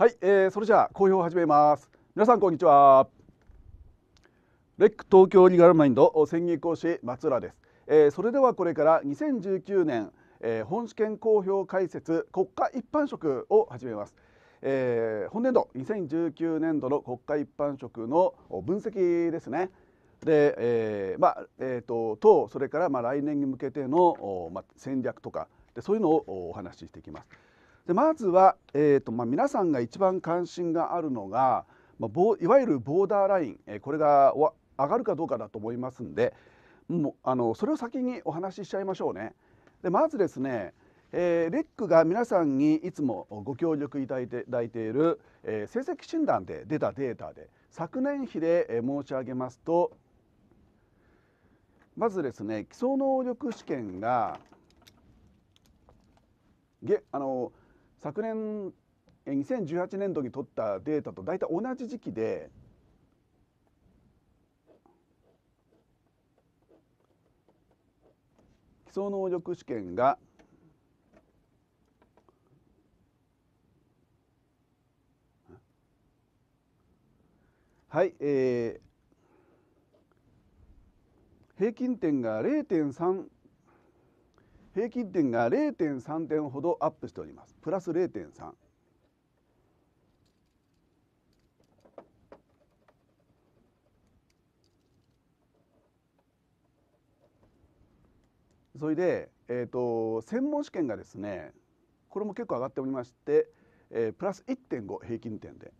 はい、えー、それじゃあ公表を始めます皆さんこんにちはレック東京リガルマインド専業講師松浦です、えー、それではこれから2019年、えー、本試験公表解説国家一般職を始めます、えー、本年度2019年度の国家一般職の分析ですねで、えー、まあえーと、ととそれからまあ来年に向けての、まあ、戦略とかでそういうのをお話ししていきます。でまずは、えーとまあ、皆さんが一番関心があるのが、まあ、いわゆるボーダーライン、えー、これが上がるかどうかだと思いますんでもうあのそれを先にお話ししちゃいましょうね。でまずですね、えー、レックが皆さんにいつもご協力いただいていている、えー、成績診断で出たデータで昨年比で、え申し上げますとまずですね基礎能力試験がげあの昨年2018年度に取ったデータと大体同じ時期で基礎能力試験がはい、え平均点が0.3平均点が0.3点ほどアップしておりますプラス0.3それで、えーと、専門試験がですねこれも結構上がっておりまして、えー、プラス1.5平均点で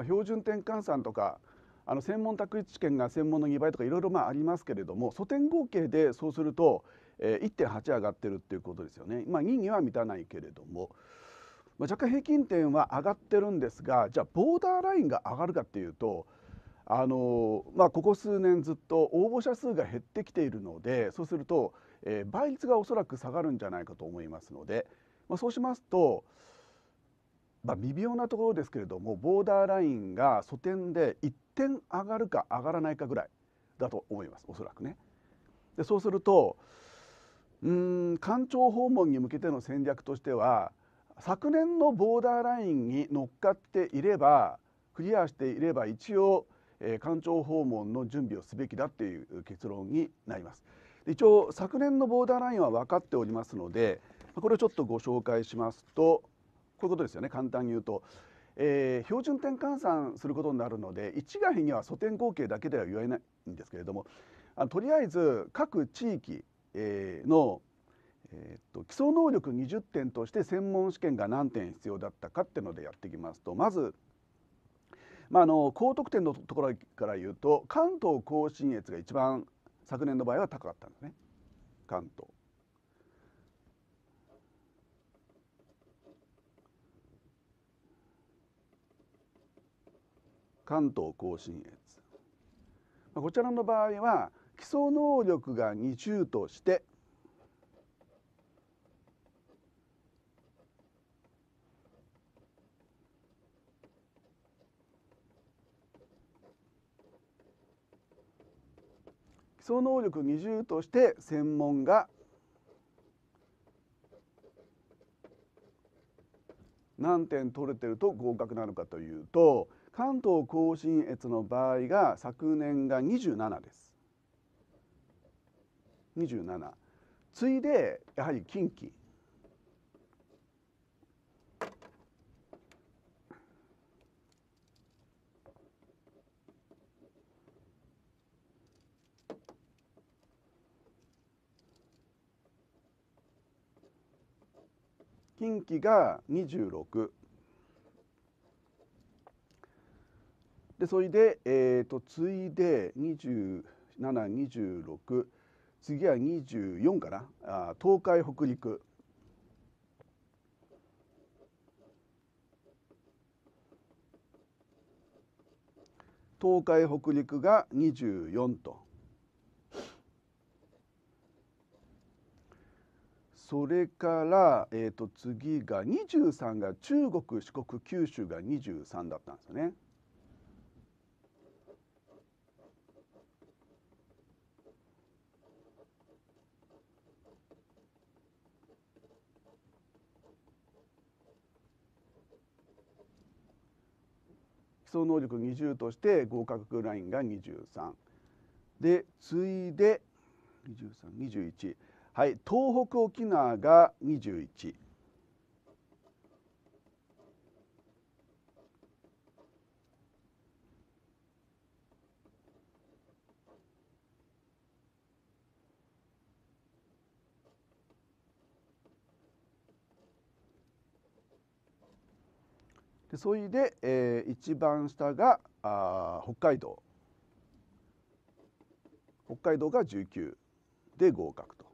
まあ、標準点換算とかあの専門択一試験が専門の2倍とかいろいろまあありますけれども素点合計でそうすると、えー、1.8上がってるっていうことですよね。まあ、2には満たないけれども、まあ、若干平均点は上がってるんですがじゃあボーダーラインが上がるかっていうとあのまあ、ここ数年ずっと応募者数が減ってきているのでそうすると、えー、倍率がおそらく下がるんじゃないかと思いますので、まあ、そうしますと、まあ、微妙なところですけれどもボーダーラインが素点で1点上がるか上がらないかぐらいだと思いますおそらくね。でそうするとうん官庁訪問に向けての戦略としては昨年のボーダーラインに乗っかっていればクリアしていれば一応、えー、官庁訪問の準備をすべきだという結論になります。一応昨年のボーダーラインは分かっておりますのでこれをちょっとご紹介しますとこういうことですよね簡単に言うと。えー、標準点換算することになるので一概には素点合計だけでは言えないんですけれどもあとりあえず各地域、えー、の、えー、っと基礎能力20点として専門試験が何点必要だったかっていうのでやっていきますとまずまあ、あの高得点のところから言うと関東甲信越が一番昨年の場合は高かったんですね関東。関東甲信越こちらの場合は基礎能力が2中として基礎能力二重として専門が何点取れてると合格なのかというと関東甲信越の場合が昨年が27です27次いでやはり近畿近畿が26でそれで、えーと、次いで2726次は24かなあ東海北陸東海北陸が24とそれから、えーと、と次が23が中国四国九州が23だったんですよね。礎能力20として合格ラインが23で次いで2321はい東北沖縄が21でそれで、えー、一番下があ北海道北海道が19で合格と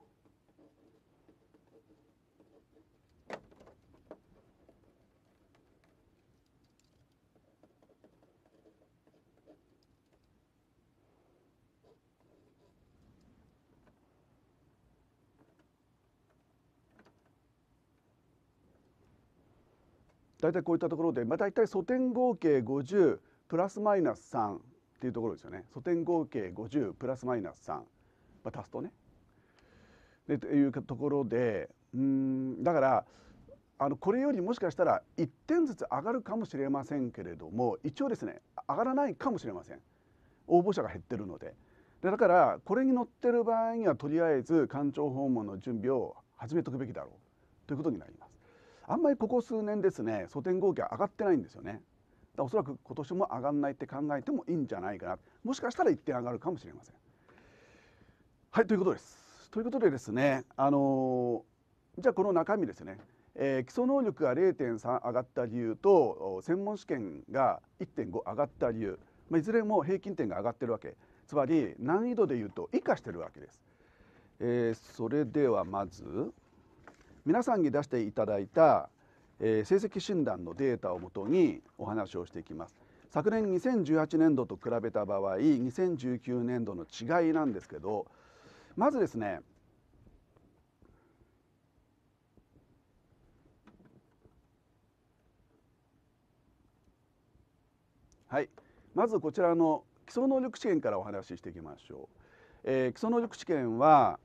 大体こういったところで、まあ、大体素点合計50プラスマイナス3っていうところですよね素点合計50プラスマイナス3、まあ、足すとね。でというところでうんだからあのこれよりもしかしたら1点ずつ上がるかもしれませんけれども一応ですね上がらないかもしれません応募者が減ってるのででだからこれに乗ってる場合にはとりあえず官庁訪問の準備を始めとくべきだろうということになります。あんまりここ数年ですね蘇天合計上がってないんですよね。だおそらく今年も上がんないって考えてもいいんじゃないかなもしかしたら1点上がるかもしれません。はいということです。ということでですねあのじゃあこの中身ですね、えー、基礎能力が0.3上がった理由と専門試験が1.5上がった理由、まあ、いずれも平均点が上がってるわけつまり難易度でいうと以下してるわけです。えー、それではまず皆さんに出していただいた、え成績診断のデータをもとにお話をしていきます。昨年2018年度と比べた場合2019年度の違いなんですけどまずですねはいまずこちらの基礎能力試験からお話ししていきましょう、えー、基礎能力試験は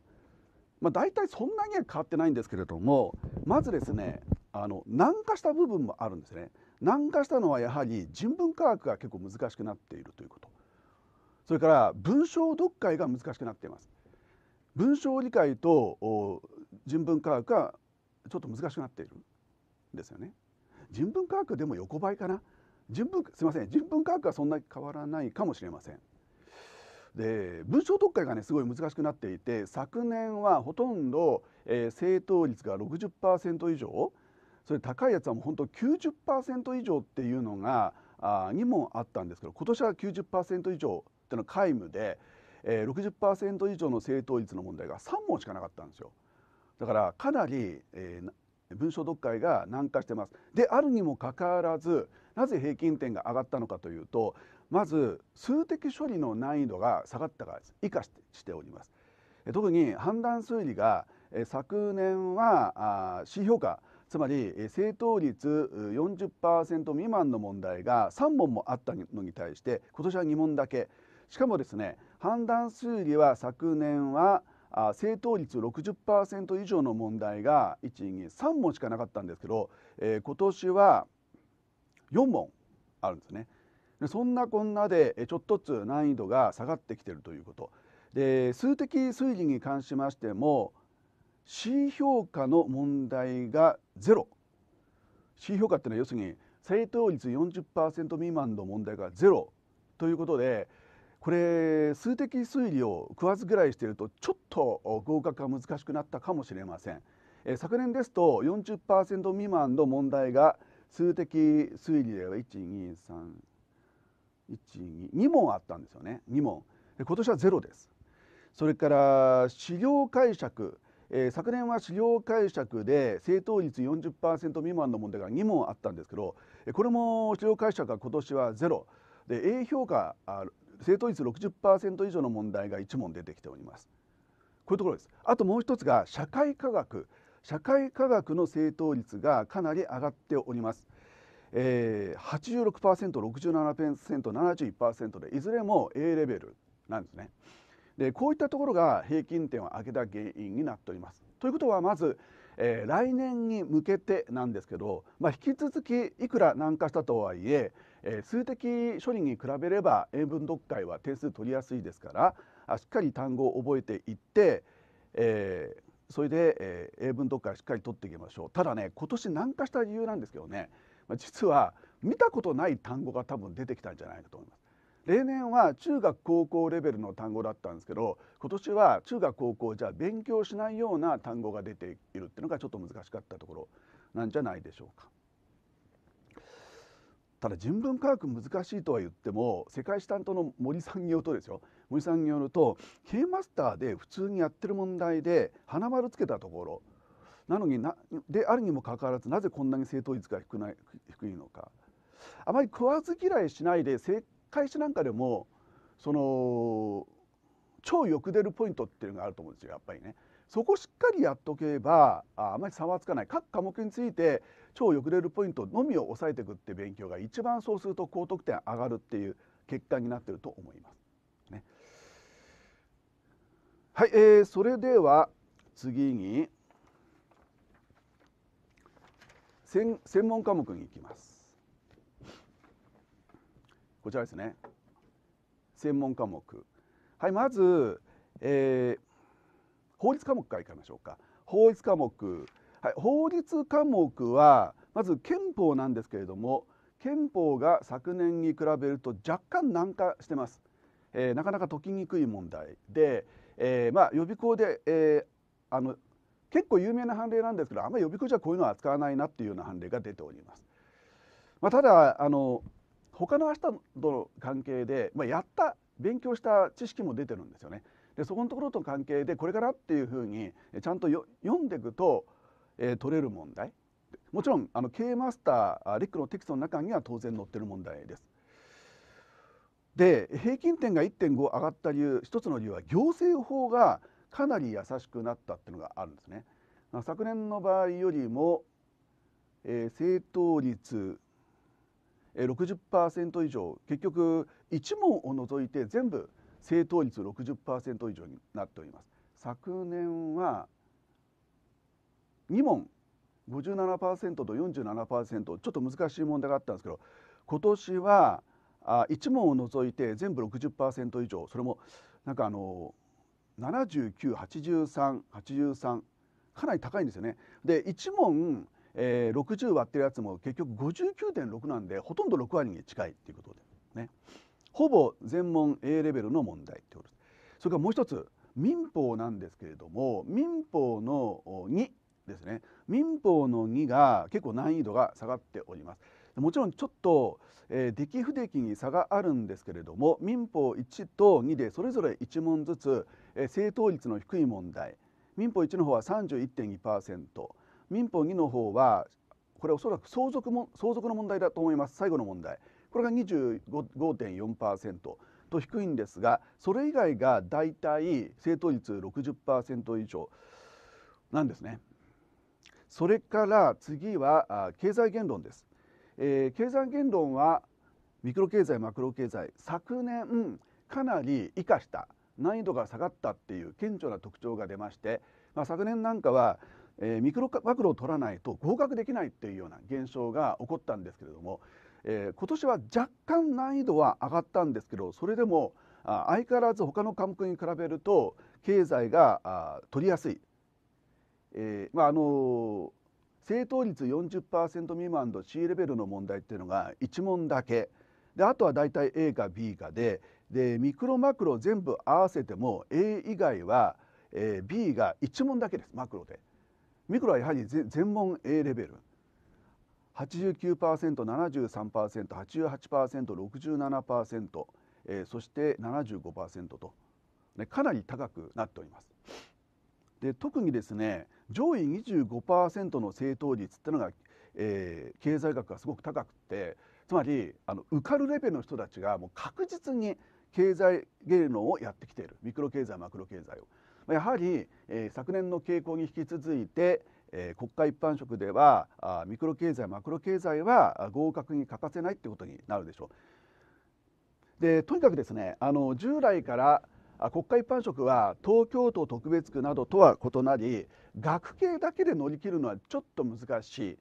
まあ、大体そんなには変わってないんですけれどもまずですねあの軟化した部分もあるんですね軟化したのはやはり人文科学が結構難しくなっているということそれから文章読解が難しくなっています文章理解と人文科学がちょっと難しくなっているんですよね人文科学でも横ばいかな人文すいません人文科学はそんなに変わらないかもしれませんで文章読解がねすごい難しくなっていて昨年はほとんど、えー、正答率が60%以上それ高いやつはもう本当90%以上っていうのがあにもあったんですけど今年は90%以上っていうのは皆無で、えー、60%以上の正答率の問題が3問しかなかったんですよ。だからかなり、えー、文章読解が難化してます。であるにもかかわらずなぜ平均点が上がったのかというとまず数的処理の難易度が下がったから以下しております特に判断推理が昨年は C 評価つまり正答率40%未満の問題が3問もあったのに対して今年は2問だけしかもですね判断推理は昨年は正答率60%以上の問題が123問しかなかったんですけど、え今年は4問あるんですね。でそんなこんなでちょっとずつ難易度が下がってきてるということで数的推理に関しましても C 評価の問題が 0C 評価っていうのは要するに正答率40%未満の問題が0ということでこれ数的推理を食わずらいしているとちょっと合格が難しくなったかもしれません。昨年ですと40%未満の問題が数的推理では12312問あったんですよね2問今年はゼロですそれから資料解釈、えー、昨年は資料解釈で正答率40%未満の問題が2問あったんですけどこれも資料解釈が今年はゼロで A 評価正答率60%以上の問題が1問出てきておりますこういうところですあともう一つが社会科学社会科学の正答率がかなり上がっております。えー、86%67%71% でいずれも A レベルなんですね。でこういったところが平均点を上げた原因になっております。ということはまず、えー、来年に向けてなんですけど、まあ、引き続きいくら難化したとはいええー、数的処理に比べれば英文読解は点数取りやすいですからしっかり単語を覚えていって、えー、それで、えー、英文読解しっかり取っていきましょうただね今年難化した理由なんですけどね、まあ、実は見たことない単語が多分出てきたんじゃないかと思います例年は中学高校レベルの単語だったんですけど今年は中学高校じゃ勉強しないような単語が出ているっていうのがちょっと難しかったところなんじゃないでしょうか。ただ人文科学難しいとは言っても世界史担当の森さんによるとですよ森さんによると K マスターで普通にやってる問題で花丸つけたところなのになであるにもかかわらずなぜこんなに正答率が低ない低いのかあまり食わず嫌いしないで正解しなんかでもその超欲出るポイントっていうのがあると思うんですよやっぱりね。そこしっかりやっとけばああまり差はつかない各科目について超よくれるポイントのみを抑えていくって勉強が一番そうすると高得点上がるっていう結果になってると思います。はい、えー、それでは次に専専門科目に行きますこちらですね専門科目はいまず、えー、法律科目からいきましょうか法律科目、はい、法律科目はまず憲法なんですけれども憲法が昨年に比べると若干難化してます、えー、なかなか解きにくい問題でえー、まあ予備校で、えー、あの結構有名な判例なんですけどあんまり予備校じゃこういうのは扱わないなっていうような判例が出ております。まあ、ただあの他の人との関係で、まあ、やった勉強した知識も出てるんですよね。でそこのところと関係でこれからっていうふうにちゃんと読んでいくと、えー、取れる問題もちろんあの K マスターリックのテキストの中には当然載ってる問題です。で平均点が1.5上がった理由一つの理由は行政法がかなり優しくなったっていうのがあるんですね。昨年の場合よりも、えー、正答率60%以上結局1問を除いて全部正答率60%以上になっております昨年は2問57%と47%ちょっと難しい問題があったんですけど今年はあ1問を除いて全部60%以上それもなんかあの798383かなり高いんですよね。で1問、えー、60割ってるやつも結局59.6なんでほとんど6割に近いっていうことでねほぼ全問 A レベルの問題ってことです。それからもう一つ民法なんですけれども民法の2ですね民法の2が結構難易度が下がっております。もちろんちょっと、えー、出来不出来に差があるんですけれども民法1と2でそれぞれ1問ずつ、えー、正答率の低い問題民法1の方は31.2%民法2の方はこれおそらく相続も相続の問題だと思います最後の問題これが25.4%と低いんですがそれ以外がだいたい正答率60%以上なんですね。それから次は経済言論ですえー、経済言論はミクロ経済マクロ経済昨年かなり生かした難易度が下がったっていう顕著な特徴が出まして、まあ、昨年なんかは、えー、ミクロマクロを取らないと合格できないっていうような現象が起こったんですけれども、えー、今年は若干難易度は上がったんですけどそれでもあ相変わらず他の科目に比べると経済があ取りやすい、えーまああの正答率40%未満の C レベルの問題っていうのが1問だけであとは大体 A か B かででミクロマクロ全部合わせても A 以外は、え B が1問だけですマクロで。ミクロはやはり全問 A レベル 89%73%88%67%、えー、そして75%と、ね、かなり高くなっております。で特にですね上位25%の正答率ってのが、えー、経済学がすごく高くてつまりあの受かるレベルの人たちがもう確実に経済芸能をやってきているミクロ経済マクロ経済を。やはり、えー、昨年の傾向に引き続いて、えー、国家一般職ではあミクロ経済マクロ経済は合格に欠かせないってことになるでしょう。でとにかくですねあの従来から国家一般職は東京都特別区などとは異なり学系だけで乗り切るのはちょっと難しい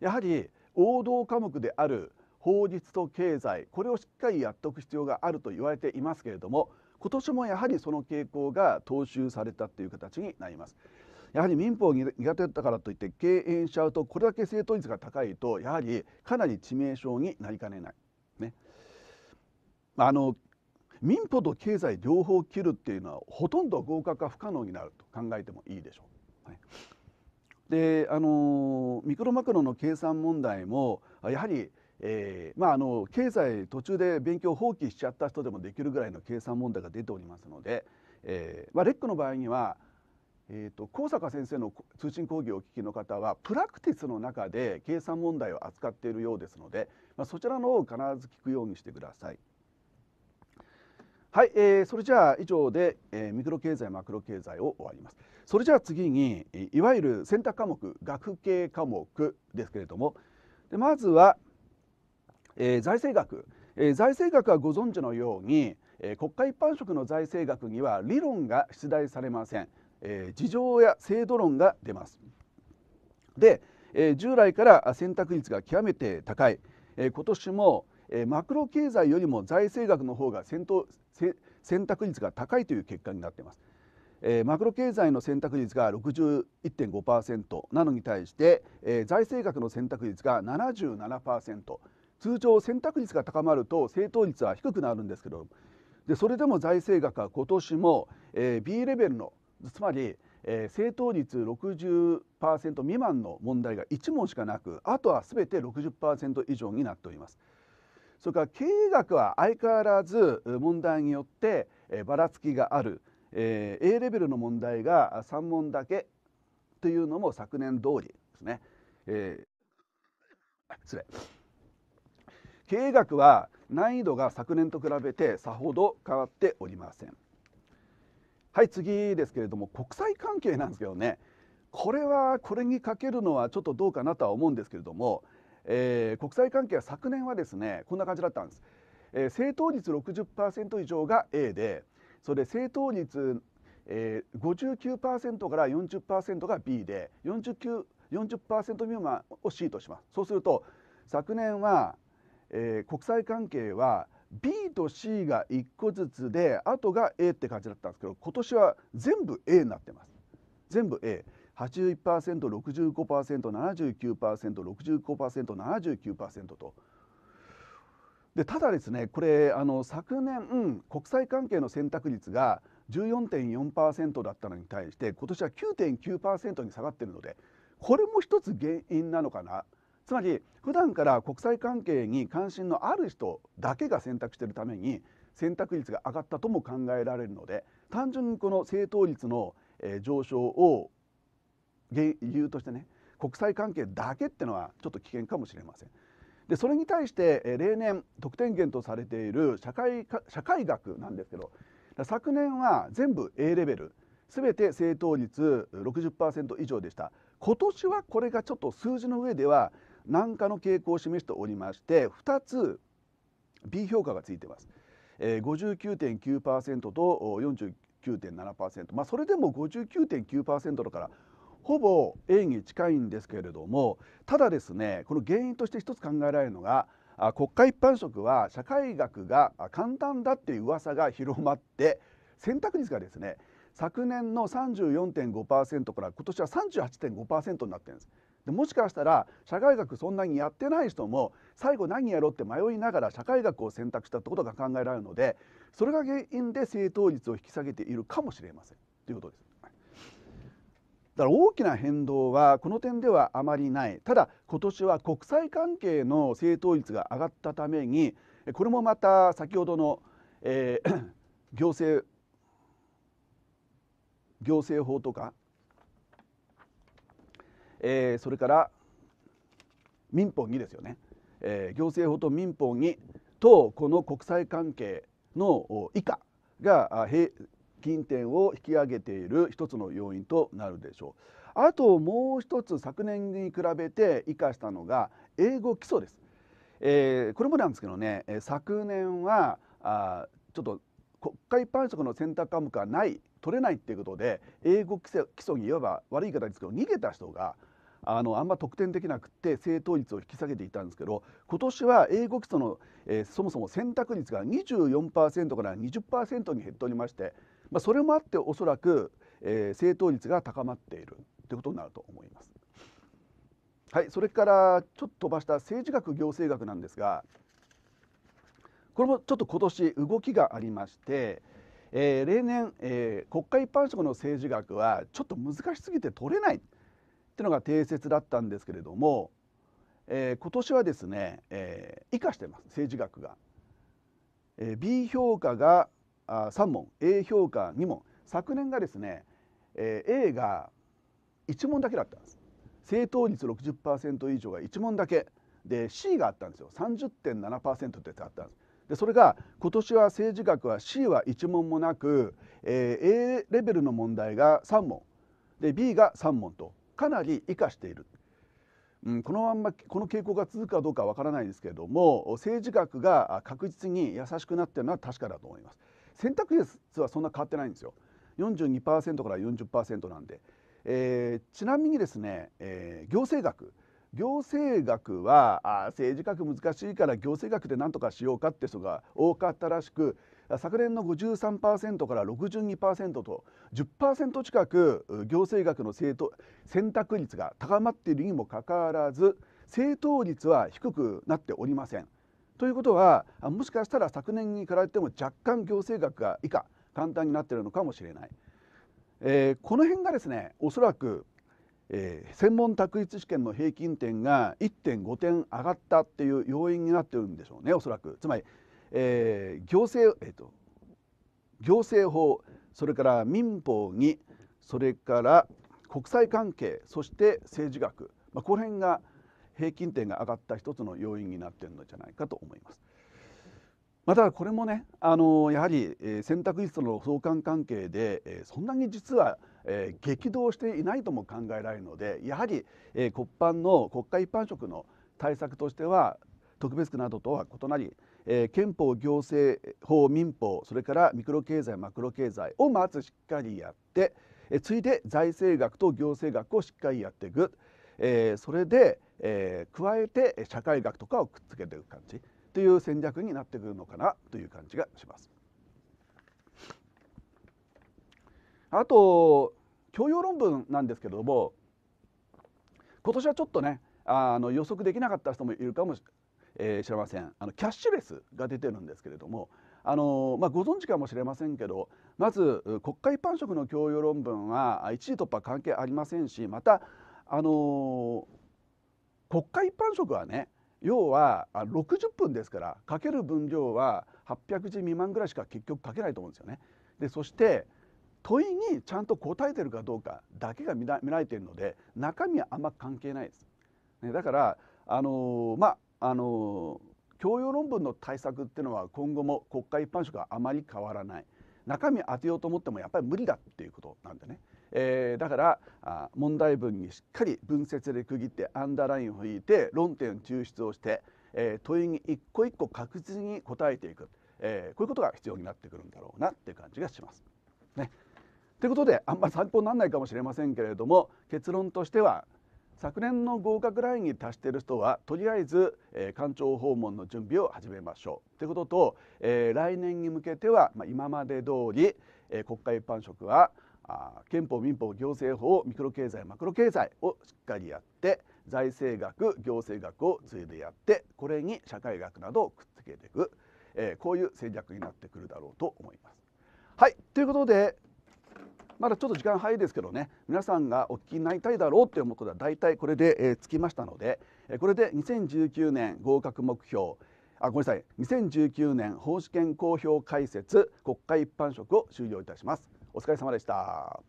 やはり王道科目である法律と経済これをしっかりやっておく必要があると言われていますけれども今年もやはりその傾向が踏襲されたという形になります。やはり民法苦手だったからといって敬遠しちゃうとこれだけ正当率が高いとやはりかなり致命傷になりかねない。ね、あの民法と経済両方切るっていうのはほとんど合格が不可能になると考えてもいいでしょう。はい、であのミクロマクロの計算問題もやはりえーまあ、あの経済途中で勉強放棄しちゃった人でもできるぐらいの計算問題が出ておりますので、えーまあ、レックの場合には、えーと、高坂先生の通信講義をお聞きの方はプラクティスの中で計算問題を扱っているようですので、まあ、そちらの方を必ず聞くようにしてください。はい、えー、それじゃあ以上で、えー、ミクロ経済マクロ経済を終わりますそれじゃあ次にいわゆる選択科目学系科目ですけれどもでまずは、えー、財政学、えー、財政学はご存知のように、えー、国家一般職の財政学には理論が出題されません、えー、事情や制度論が出ますで、えー、従来から選択率が極めて高い、えー、今年もマクロ経済よりも財政学の方が先頭選択率が高いという結果になっています。マクロ経済の選択率が61.5%なのに対して、財政学の選択率が77%通常選択率が高まると正答率は低くなるんですけどでそれでも財政学は今年も、B レベルのつまり、正答率60%未満の問題が1問しかなくあとは全て60%以上になっております。それから経営学は相変わらず問題によってばらつきがある、え A レベルの問題が3問だけというのも昨年通りですね、えー、失礼経営学は難易度が昨年と比べてさほど変わっておりませんはい次ですけれども国際関係なんですけどねこれはこれにかけるのはちょっとどうかなとは思うんですけれどもえー、国際関係は昨年はですねこんな感じだったんです、えー、正答率60%以上が A でそれ正答率、えー、59%から40%が B で49 40%未満を C としますそうすると昨年は、えー、国際関係は B と C が1個ずつであとが A って感じだったんですけど今年は全部 A になってます全部 A 81%、65%、79%、65%、79%と。でただですねこれあの昨年国際関係の選択率が14.4%だったのに対して今年は9.9%に下がっているのでこれも一つ原因なのかなつまり普段から国際関係に関心のある人だけが選択しているために選択率が上がったとも考えられるので単純にこの正答率の上昇を理由としてね国際関係だけってのはちょっと危険かもしれません。でそれに対して例年得点源とされている社会社会学なんですけど昨年は全部 A レベル全て正答率60%以上でした今年はこれがちょっと数字の上では軟化の傾向を示しておりまして2つ B 評価がついてます、えー、59.9%と49.7%まあそれでも59.9%だからほぼ A に近いんですけれどもただですねこの原因として一つ考えられるのが国家一般職は社会学が簡単だっていう噂が広まって選択率がですね昨年の34.5%から今年は38.5%になってるんです。でもしかしたら社会学そんなにやってない人も最後何やろうって迷いながら社会学を選択したってことが考えられるのでそれが原因で正答率を引き下げているかもしれませんということです。だから大きな変動はこの点ではあまりないただ今年は国際関係の政党率が上がったためにこれもまた先ほどの、えー、行政行政法とか、えー、それから民法2ですよね、えー、行政法と民法2とこの国際関係の以下が金点を引き上げている一つの要因となるでしょうあともう一つ昨年に比べて生かしたのが英語基礎です、えー、これもなんですけどね昨年はあちょっと国会一般職の選択科目がない取れないっていうことで英語基礎基礎にいわば悪い言い方ですけど逃げた人があのあんま得点できなくて正答率を引き下げていたんですけど今年は英語基礎の、えー、そもそも選択率が24%から20%に減っておりましてまあ、それもあっておそらく、えー、正答率が高まっているということになると思います。はい、それからちょっと飛ばした政治学行政学なんですがこれもちょっと今年動きがありまして、えー、例年、えー、国会一般職の政治学はちょっと難しすぎて取れないっていうのが定説だったんですけれども、えー、今年はですね、えー、生かしてます政治学が。えー、B 評価があ3問 A 評価2問昨年がですね、え A が1問だけだったんです正答率60%以上が1問だけで C があったんですよ30.7%ってやつあったんですでそれが今年は政治学は C は1問もなく、え A レベルの問題が3問で B が3問とかなり生かしている、うん、このまんまこの傾向が続くかどうかわからないですけれども政治学が確実に優しくなっているのは確かだと思います。選択肢はそんな変わってないんですよ42%から40%なんで、えー、ちなみにですね、えー、行政学行政学は政治学難しいから行政学で何とかしようかって人が多かったらしく昨年の53%から62%と10%近く行政学の選択率が高まっているにもかかわらず正答率は低くなっておりません。ということはもしかしたら昨年に比べても若干行政額が以下簡単になっているのかもしれない、えー、この辺がですねおそらく、えー、専門択一試験の平均点が1.5点上がったっていう要因になってるんでしょうねおそらくつまり、えー、行政、えーと行政法それから民法にそれから国際関係そして政治学、まあ、この辺が平均点が上がった一つの要因になっているのじゃないかと思います。またこれもねあのやはり選択率との相関関係でそんなに実は激動していないとも考えられるのでやはり国版の国家一般職の対策としては特別区などとは異なり憲法行政法民法それからミクロ経済マクロ経済をまずしっかりやって次いで財政学と行政学をしっかりやっていくえー、それで、えー、加えて社会学とかをくっつけていく感じという戦略になってくるのかなという感じがします。あと教養論文なんですけども今年はちょっとねあの予測できなかった人もいるかもし,、えー、知れませんあのキャッシュレスが出てるんですけれどもあの、まあ、ご存知かもしれませんけどまず国家一般職の教養論文は一時突破関係ありませんしまたあの国会一般職はね要は60分ですからかける分量は800字未満ぐらいしか結局書けないと思うんですよね。でそして問いにちゃんと答えてるかどうかだけが見られているので中身はあんま関係ないです。ね、だからあのー、まああのー、教養論文の対策っていうのは今後も国会一般職はあまり変わらない中身当てようと思ってもやっぱり無理だっていうことなんでね。えー、だからあ問題文にしっかり文節で区切ってアンダーラインを引いて論点抽出をして、えー、問いに一個一個確実に答えていく、えー、こういうことが必要になってくるんだろうなっていう感じがします。ね、ということであんまり参考にならないかもしれませんけれども結論としては昨年の合格ラインに達している人はとりあえず、えー、官庁訪問の準備を始めましょうということと、えー、来年に向けては、まあ、今まで通り、えー、国家一般職は憲法民法行政法ミクロ経済マクロ経済をしっかりやって財政学行政学をついでやってこれに社会学などをくっつけていく、えー、こういう戦略になってくるだろうと思います。はいということでまだちょっと時間早いですけどね皆さんがお聞きになりたいだろうということは大体これで、えー、つきましたので、えー、これで2019年合格目標あごめんなさい2019年法試験公表解説国会一般職を終了いたします。お疲れ様でした。